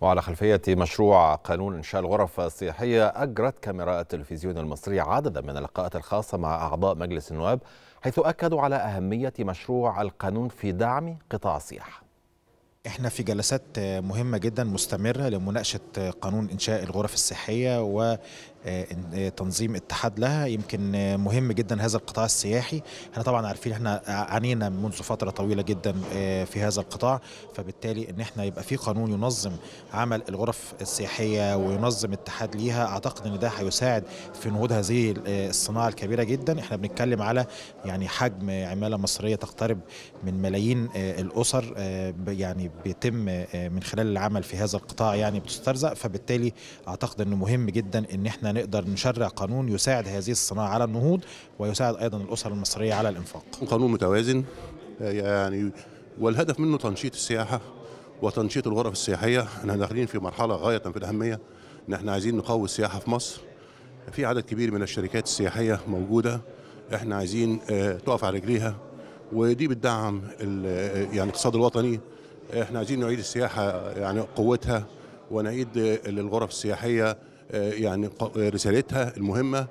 وعلى خلفية مشروع قانون إنشاء الغرف السياحية أجرت كاميرا التلفزيون المصري عددا من اللقاءات الخاصة مع أعضاء مجلس النواب حيث أكدوا على أهمية مشروع القانون في دعم قطاع السياحة احنا في جلسات مهمة جدا مستمرة لمناقشة قانون إنشاء الغرف السياحية وتنظيم آه، اتحاد لها يمكن مهم جدا هذا القطاع السياحي احنا طبعا عارفين احنا عانينا منذ فترة طويلة جدا آه، في هذا القطاع فبالتالي ان احنا يبقى في قانون ينظم عمل الغرف السياحية وينظم اتحاد ليها اعتقد ان ده هيساعد في نهوض هذه آه، الصناعة الكبيرة جدا احنا بنتكلم على يعني حجم عمالة مصرية تقترب من ملايين الأسر يعني بيتم آه، من خلال العمل في هذا القطاع يعني بتسترزق فبالتالي اعتقد انه مهم جدا ان احنا نقدر نشرع قانون يساعد هذه الصناعه على النهوض ويساعد ايضا الاسر المصريه على الانفاق. قانون متوازن آه، يعني والهدف منه تنشيط السياحه وتنشيط الغرف السياحيه، احنا داخلين في مرحله غايه في الاهميه ان احنا عايزين نقوي السياحه في مصر. في عدد كبير من الشركات السياحيه موجوده احنا عايزين آه، تقف على رجليها ودي بتدعم يعني الاقتصاد الوطني احنا عايزين نعيد السياحه يعني قوتها ونعيد للغرف السياحيه يعني رسالتها المهمه